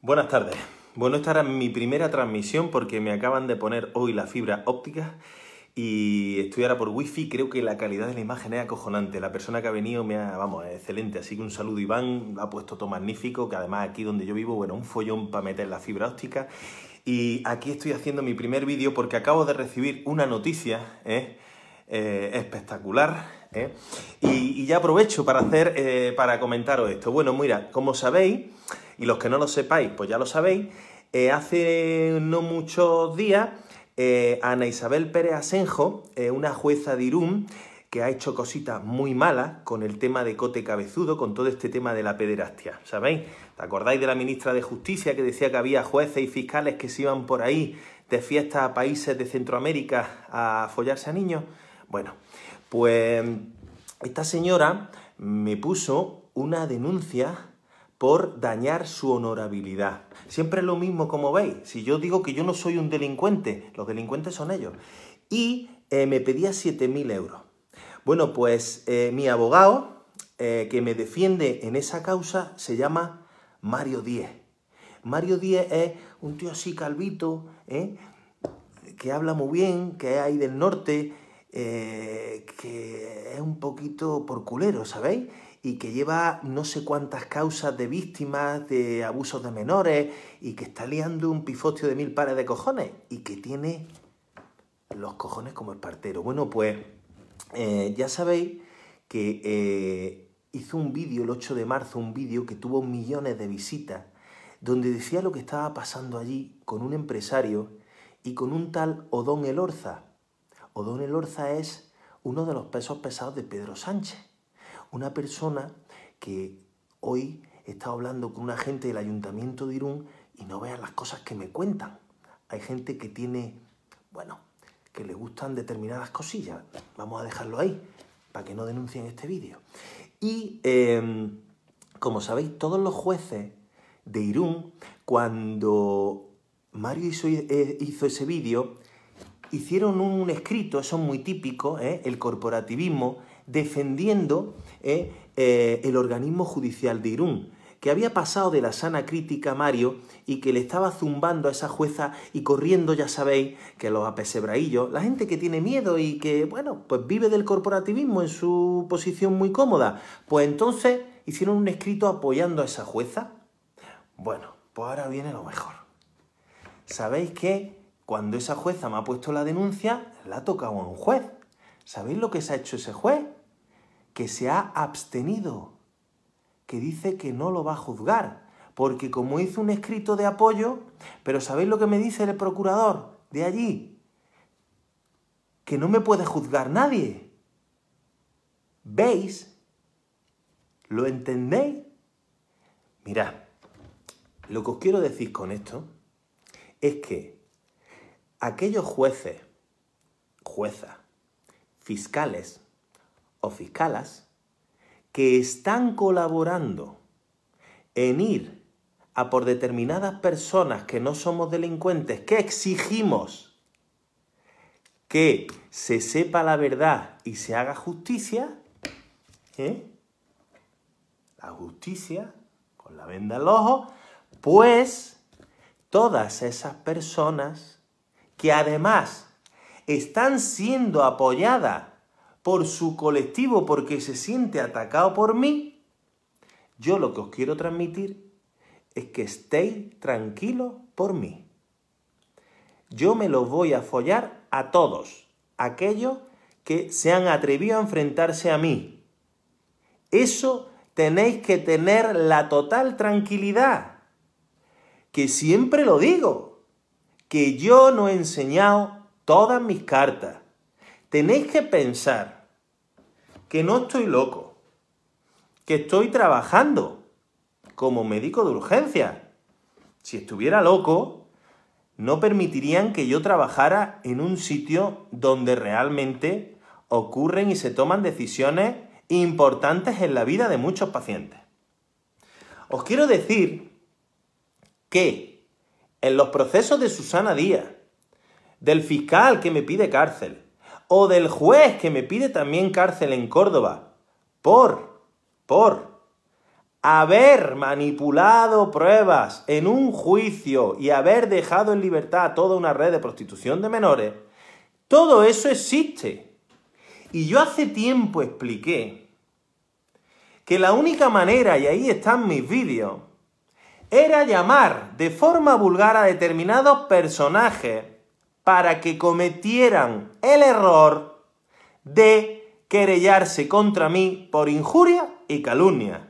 Buenas tardes. Bueno, esta era mi primera transmisión porque me acaban de poner hoy la fibra óptica y estoy ahora por wifi. Creo que la calidad de la imagen es acojonante. La persona que ha venido me ha, vamos, excelente. Así que un saludo Iván, ha puesto todo magnífico, que además aquí donde yo vivo, bueno, un follón para meter la fibra óptica. Y aquí estoy haciendo mi primer vídeo porque acabo de recibir una noticia, ¿eh? eh espectacular. ¿eh? Y, ya aprovecho para hacer, eh, para comentaros esto. Bueno, mira, como sabéis, y los que no lo sepáis, pues ya lo sabéis. Eh, hace no muchos días, eh, Ana Isabel Pérez Asenjo, eh, una jueza de Irún, que ha hecho cositas muy malas con el tema de Cote Cabezudo, con todo este tema de la pederastia, ¿sabéis? ¿Te acordáis de la ministra de Justicia que decía que había jueces y fiscales que se iban por ahí de fiesta a países de Centroamérica a follarse a niños? Bueno, pues esta señora me puso una denuncia por dañar su honorabilidad. Siempre es lo mismo, como veis. Si yo digo que yo no soy un delincuente, los delincuentes son ellos. Y eh, me pedía 7.000 euros. Bueno, pues eh, mi abogado, eh, que me defiende en esa causa, se llama Mario Díez. Mario Díez es un tío así calvito, que habla muy bien, que es ahí del norte, que es un poquito por culero, ¿sabéis? y que lleva no sé cuántas causas de víctimas de abusos de menores y que está liando un pifostio de mil pares de cojones y que tiene los cojones como el partero. Bueno, pues eh, ya sabéis que eh, hizo un vídeo el 8 de marzo, un vídeo que tuvo millones de visitas, donde decía lo que estaba pasando allí con un empresario y con un tal Odón Elorza. Odón Elorza es uno de los pesos pesados de Pedro Sánchez. Una persona que hoy he estado hablando con una gente del ayuntamiento de Irún y no vean las cosas que me cuentan. Hay gente que tiene, bueno, que le gustan determinadas cosillas. Vamos a dejarlo ahí para que no denuncien este vídeo. Y em, como sabéis, todos los jueces de Irún, cuando Mario hizo, eh, ese vídeo, hicieron un, escrito, eso es muy típico, ¿eh? el corporativismo, defendiendo eh, eh, el organismo judicial de Irún, que había pasado de la sana crítica a Mario y que le estaba zumbando a esa jueza y corriendo, ya sabéis, que los apesebraillos, la gente que tiene miedo y que, bueno, pues vive del corporativismo en su posición muy cómoda, pues entonces hicieron un escrito apoyando a esa jueza. Bueno, pues ahora viene lo mejor. ¿Sabéis que cuando esa jueza me ha puesto la denuncia, la ha tocado a un juez? ¿Sabéis lo que se ha hecho ese juez? que se ha abstenido, que dice que no lo va a juzgar, porque como hizo un escrito de apoyo, pero ¿sabéis lo que me dice el procurador de allí? Que no me puede juzgar nadie. ¿Veis? ¿Lo entendéis? Mirad, lo que os quiero decir con esto es que aquellos jueces, juezas, fiscales, o fiscalas que están colaborando en ir a por determinadas personas que no somos delincuentes, que exigimos que se sepa la verdad y se haga justicia, ¿eh? la justicia con la venda al ojo, pues todas esas personas que además están siendo apoyadas por su colectivo porque se siente atacado por mí, yo lo que os quiero transmitir es que estéis tranquilos por mí. Yo me los voy a follar a todos, aquellos que se han atrevido a enfrentarse a mí. Eso tenéis que tener la total tranquilidad. Que siempre lo digo, que yo no he enseñado todas mis cartas. Tenéis que pensar que no estoy loco, que estoy trabajando como médico de urgencia. Si estuviera loco, no permitirían que yo trabajara en un sitio donde realmente ocurren y se toman decisiones importantes en la vida de muchos pacientes. Os quiero decir que en los procesos de Susana Díaz, del fiscal que me pide cárcel, o del juez que me pide también cárcel en Córdoba por, por haber manipulado pruebas en un juicio y haber dejado en libertad a toda una red de prostitución de menores, todo eso existe. Y yo hace tiempo expliqué que la única manera, y ahí están mis vídeos, era llamar de forma vulgar a determinados personajes para que cometieran el error de querellarse contra mí por injuria y calumnia.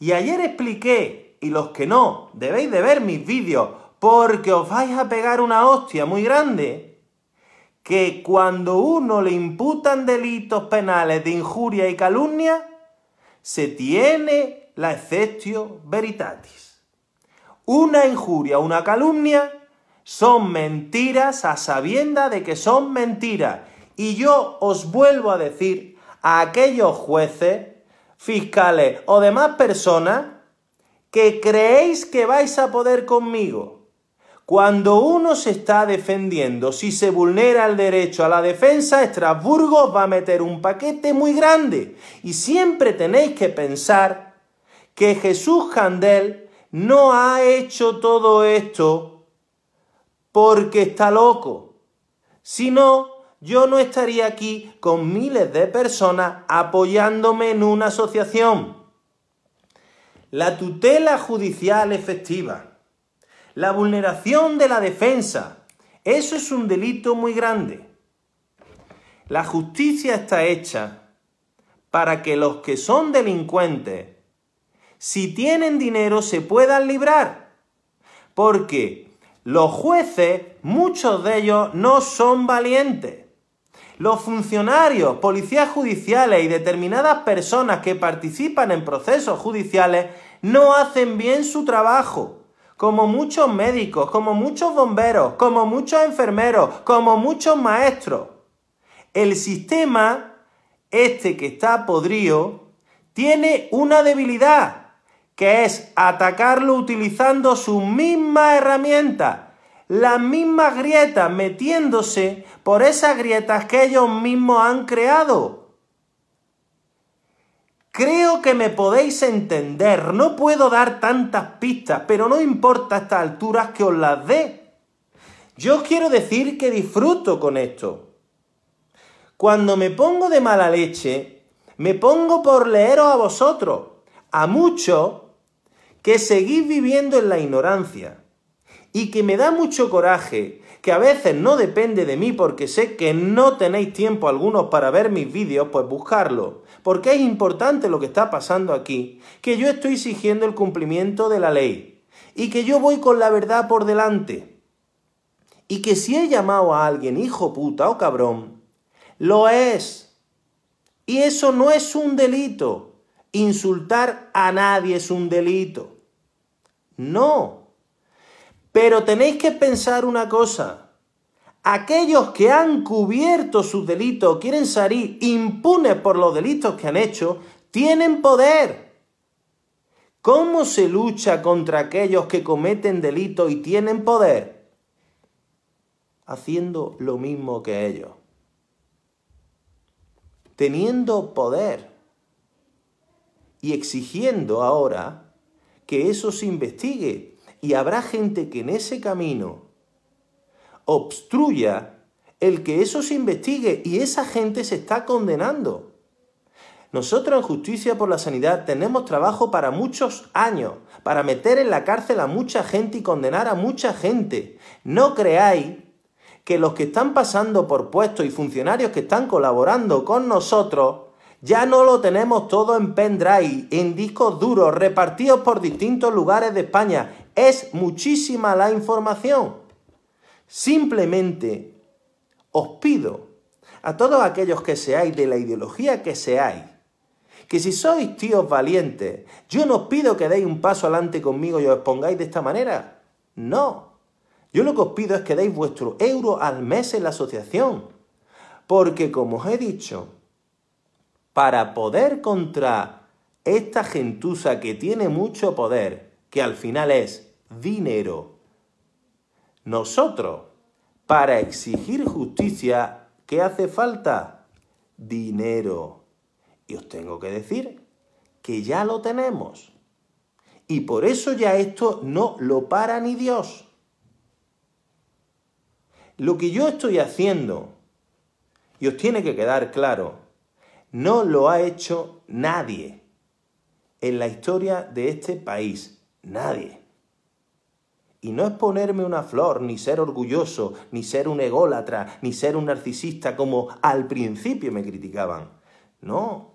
Y ayer expliqué, y los que no, debéis de ver mis vídeos, porque os vais a pegar una hostia muy grande, que cuando uno le imputan delitos penales de injuria y calumnia, se tiene la exceptio veritatis. Una injuria, una calumnia, son mentiras a sabienda de que son mentiras. Y yo os vuelvo a decir a aquellos jueces, fiscales o demás personas que creéis que vais a poder conmigo. Cuando uno se está defendiendo, si se vulnera el derecho a la defensa, Estrasburgo va a meter un paquete muy grande. Y siempre tenéis que pensar que Jesús Candel no ha hecho todo esto porque está loco. Si no, yo no estaría aquí con miles de personas apoyándome en una asociación. La tutela judicial efectiva, la vulneración de la defensa, eso es un delito muy grande. La justicia está hecha para que los que son delincuentes, si tienen dinero, se puedan librar. Porque los jueces, muchos de ellos, no son valientes. Los funcionarios, policías judiciales y determinadas personas que participan en procesos judiciales no hacen bien su trabajo. Como muchos médicos, como muchos bomberos, como muchos enfermeros, como muchos maestros. El sistema, este que está podrido, tiene una debilidad que es atacarlo utilizando sus mismas herramientas, las mismas grietas, metiéndose por esas grietas que ellos mismos han creado. Creo que me podéis entender, no puedo dar tantas pistas, pero no importa a estas alturas que os las dé. Yo quiero decir que disfruto con esto. Cuando me pongo de mala leche, me pongo por leeros a vosotros. A muchos que seguís viviendo en la ignorancia y que me da mucho coraje, que a veces no depende de mí porque sé que no tenéis tiempo algunos para ver mis vídeos, pues buscarlo, porque es importante lo que está pasando aquí, que yo estoy exigiendo el cumplimiento de la ley y que yo voy con la verdad por delante. Y que si he llamado a alguien hijo puta o cabrón, lo es. Y eso no es un delito. Insultar a nadie es un delito. No. Pero tenéis que pensar una cosa. Aquellos que han cubierto sus delitos, quieren salir impunes por los delitos que han hecho, tienen poder. ¿Cómo se lucha contra aquellos que cometen delitos y tienen poder? Haciendo lo mismo que ellos. Teniendo poder y exigiendo ahora que eso se investigue y habrá gente que en ese camino obstruya el que eso se investigue y esa gente se está condenando. Nosotros en Justicia por la Sanidad tenemos trabajo para muchos años, para meter en la cárcel a mucha gente y condenar a mucha gente. No creáis que los que están pasando por puestos y funcionarios que están colaborando con nosotros ya no lo tenemos todo en pendrive, en discos duros, repartidos por distintos lugares de España. Es muchísima la información. Simplemente os pido a todos aquellos que seáis de la ideología que seáis, que si sois tíos valientes, yo no os pido que deis un paso adelante conmigo y os pongáis de esta manera. No. Yo lo que os pido es que deis vuestro euro al mes en la asociación. Porque como os he dicho, para poder contra esta gentuza que tiene mucho poder, que al final es dinero. Nosotros, para exigir justicia, ¿qué hace falta? Dinero. Y os tengo que decir que ya lo tenemos. Y por eso ya esto no lo para ni Dios. Lo que yo estoy haciendo, y os tiene que quedar claro, no lo ha hecho nadie en la historia de este país. Nadie. Y no es ponerme una flor, ni ser orgulloso, ni ser un ególatra, ni ser un narcisista como al principio me criticaban. No.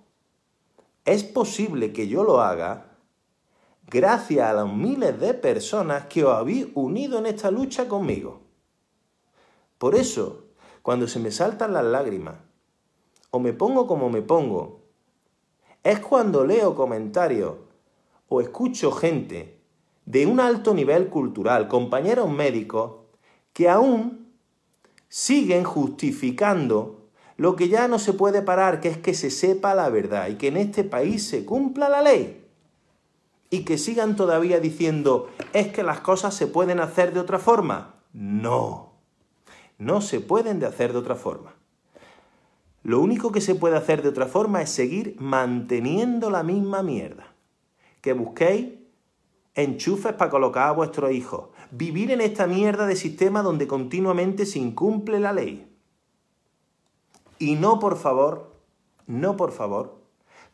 Es posible que yo lo haga gracias a las miles de personas que os habéis unido en esta lucha conmigo. Por eso, cuando se me saltan las lágrimas, o me pongo como me pongo. Es cuando leo comentarios o escucho gente de un alto nivel cultural, compañeros médicos, que aún siguen justificando lo que ya no se puede parar, que es que se sepa la verdad y que en este país se cumpla la ley. Y que sigan todavía diciendo, es que las cosas se pueden hacer de otra forma. No, no se pueden de hacer de otra forma. Lo único que se puede hacer de otra forma es seguir manteniendo la misma mierda. Que busquéis enchufes para colocar a vuestros hijos. Vivir en esta mierda de sistema donde continuamente se incumple la ley. Y no, por favor, no, por favor,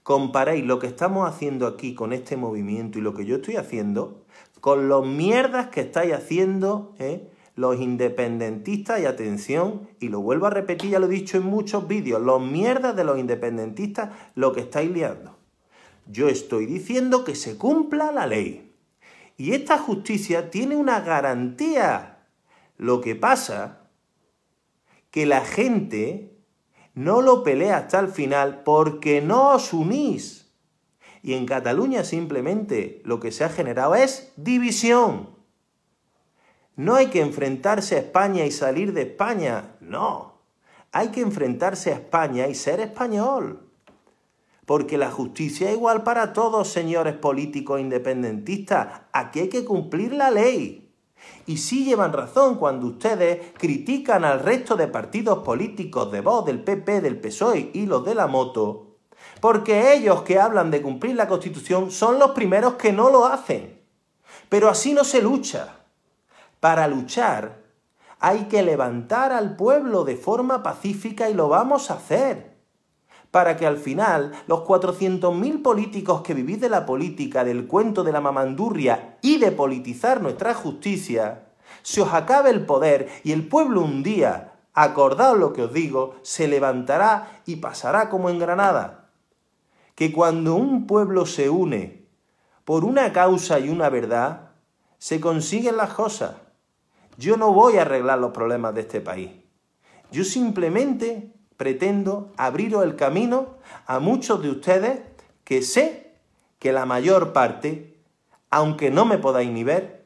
comparéis lo que estamos haciendo aquí con este movimiento y lo que yo estoy haciendo con los mierdas que estáis haciendo ¿eh? los independentistas, y atención, y lo vuelvo a repetir, ya lo he dicho en muchos vídeos, los mierdas de los independentistas, lo que estáis liando. Yo estoy diciendo que se cumpla la ley. Y esta justicia tiene una garantía. Lo que pasa, que la gente no lo pelea hasta el final porque no os unís. Y en Cataluña simplemente lo que se ha generado es división. No hay que enfrentarse a España y salir de España, no. Hay que enfrentarse a España y ser español. Porque la justicia es igual para todos, señores políticos independentistas. Aquí hay que cumplir la ley. Y sí llevan razón cuando ustedes critican al resto de partidos políticos de voz del PP, del PSOE y los de la moto, porque ellos que hablan de cumplir la Constitución son los primeros que no lo hacen. Pero así no se lucha. Para luchar hay que levantar al pueblo de forma pacífica y lo vamos a hacer. Para que al final los 400.000 políticos que vivís de la política, del cuento de la mamandurria y de politizar nuestra justicia, se os acabe el poder y el pueblo un día, acordaos lo que os digo, se levantará y pasará como en Granada. Que cuando un pueblo se une por una causa y una verdad, se consiguen las cosas yo no voy a arreglar los problemas de este país. Yo simplemente pretendo abriros el camino a muchos de ustedes que sé que la mayor parte, aunque no me podáis ni ver,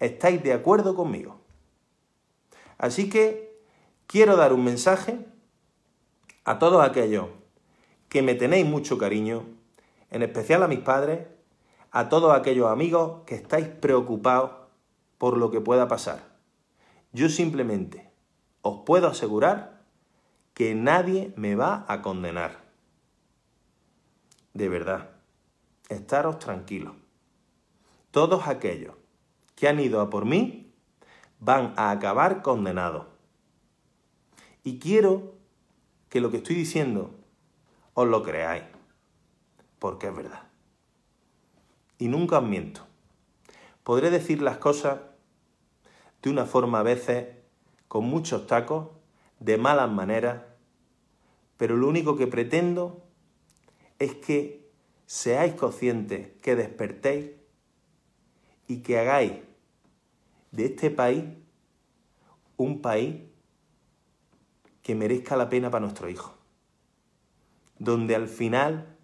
estáis de acuerdo conmigo. Así que quiero dar un mensaje a todos aquellos que me tenéis mucho cariño, en especial a mis padres, a todos aquellos amigos que estáis preocupados por lo que pueda pasar. Yo simplemente os puedo asegurar que nadie me va a condenar. De verdad, estaros tranquilos. Todos aquellos que han ido a por mí van a acabar condenados. Y quiero que lo que estoy diciendo os lo creáis, porque es verdad. Y nunca os miento. Podré decir las cosas de una forma a veces con muchos tacos, de malas maneras, pero lo único que pretendo es que seáis conscientes, que despertéis y que hagáis de este país un país que merezca la pena para nuestro hijo, donde al final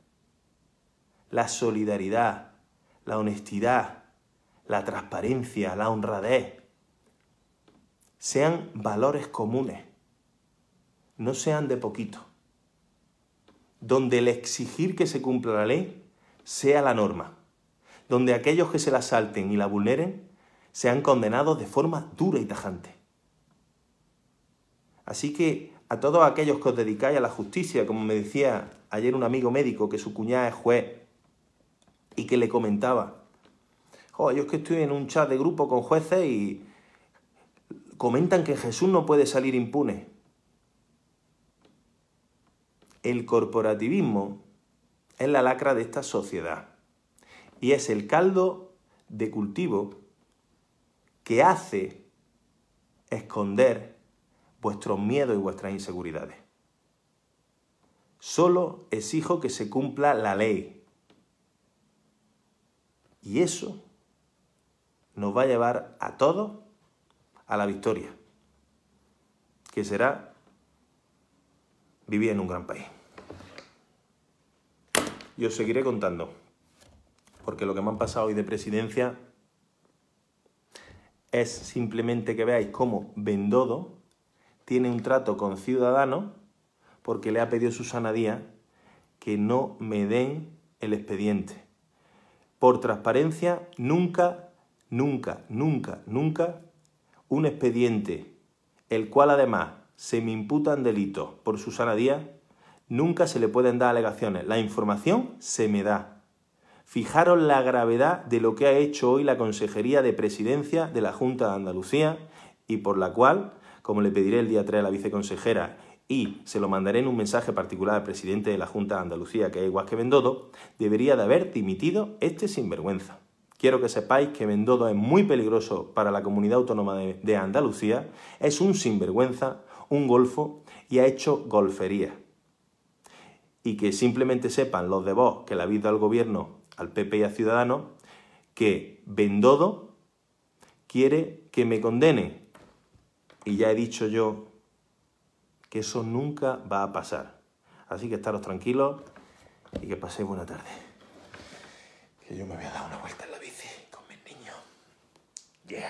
la solidaridad, la honestidad, la transparencia, la honradez, sean valores comunes, no sean de poquito, donde el exigir que se cumpla la ley sea la norma, donde aquellos que se la salten y la vulneren sean condenados de forma dura y tajante. Así que a todos aquellos que os dedicáis a la justicia, como me decía ayer un amigo médico que su cuñada es juez y que le comentaba, yo es que estoy en un chat de grupo con jueces y comentan que Jesús no puede salir impune. El corporativismo es la lacra de esta sociedad y es el caldo de cultivo que hace esconder vuestros miedos y vuestras inseguridades. Solo exijo que se cumpla la ley. Y eso nos va a llevar a todos a la victoria, que será vivir en un gran país. yo os seguiré contando, porque lo que me han pasado hoy de presidencia es simplemente que veáis cómo Bendodo tiene un trato con Ciudadanos porque le ha pedido Susana Díaz que no me den el expediente. Por transparencia, nunca, nunca, nunca, nunca un expediente, el cual además se me imputan delitos por Susana Díaz, nunca se le pueden dar alegaciones. La información se me da. Fijaros la gravedad de lo que ha hecho hoy la Consejería de Presidencia de la Junta de Andalucía y por la cual, como le pediré el día 3 a la viceconsejera y se lo mandaré en un mensaje particular al presidente de la Junta de Andalucía, que es igual que Bendodo, debería de haber dimitido este sinvergüenza quiero que sepáis que Vendodo es muy peligroso para la comunidad autónoma de, Andalucía, es un sinvergüenza, un golfo y ha hecho golfería. Y que simplemente sepan los de vos que le habéis dado al gobierno, al PP y a Ciudadanos, que Bendodo quiere que me condene. Y ya he dicho yo que eso nunca va a pasar. Así que estaros tranquilos y que paséis buena tarde. Que yo me voy a una vuelta en la vida. Yeah.